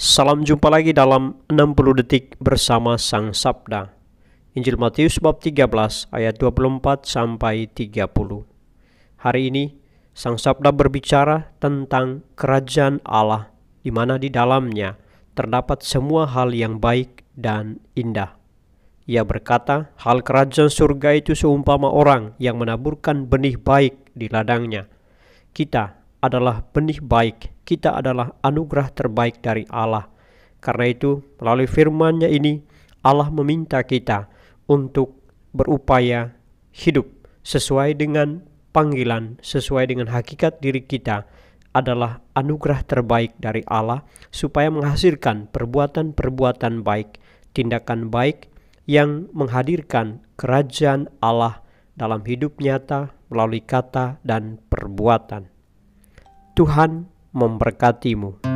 Salam jumpa lagi dalam 60 detik bersama Sang Sabda. Injil Matius bab 13 ayat 24 sampai 30. Hari ini Sang Sabda berbicara tentang kerajaan Allah di mana di dalamnya terdapat semua hal yang baik dan indah. Ia berkata, hal kerajaan surga itu seumpama orang yang menaburkan benih baik di ladangnya. Kita adalah benih baik, kita adalah anugerah terbaik dari Allah. Karena itu, melalui firman-Nya ini, Allah meminta kita untuk berupaya hidup sesuai dengan panggilan, sesuai dengan hakikat diri kita adalah anugerah terbaik dari Allah supaya menghasilkan perbuatan-perbuatan baik, tindakan baik yang menghadirkan kerajaan Allah dalam hidup nyata melalui kata dan perbuatan. Tuhan memberkatimu.